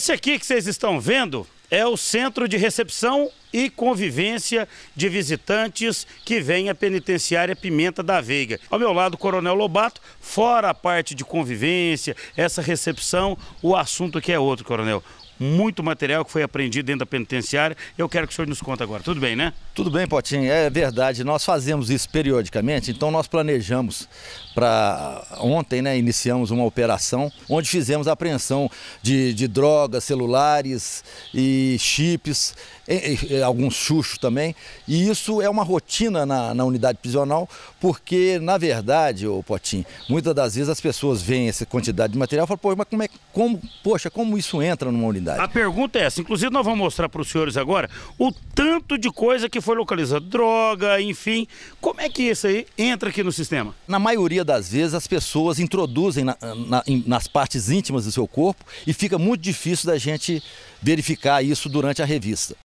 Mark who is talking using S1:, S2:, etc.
S1: Esse aqui que vocês estão vendo é o Centro de Recepção e Convivência de Visitantes que vem à Penitenciária Pimenta da Veiga. Ao meu lado, Coronel Lobato, fora a parte de convivência, essa recepção, o assunto que é outro, Coronel muito material que foi apreendido dentro da penitenciária. Eu quero que o senhor nos conte agora. Tudo bem, né?
S2: Tudo bem, Potinho. É verdade. Nós fazemos isso periodicamente, então nós planejamos para ontem, né, iniciamos uma operação onde fizemos apreensão de, de drogas, celulares e chips, e, e, alguns chuchos também. E isso é uma rotina na, na unidade prisional, porque na verdade, o Potinho, muitas das vezes as pessoas veem essa quantidade de material e falam, pô, mas como é, como, poxa, como isso entra numa unidade? cidade.
S1: A pergunta é essa. Inclusive, nós vamos mostrar para os senhores agora o tanto de coisa que foi localizada. Droga, enfim. Como é que isso aí entra aqui no sistema?
S2: Na maioria das vezes, as pessoas introduzem na, na, nas partes íntimas do seu corpo e fica muito difícil da gente verificar isso durante a revista.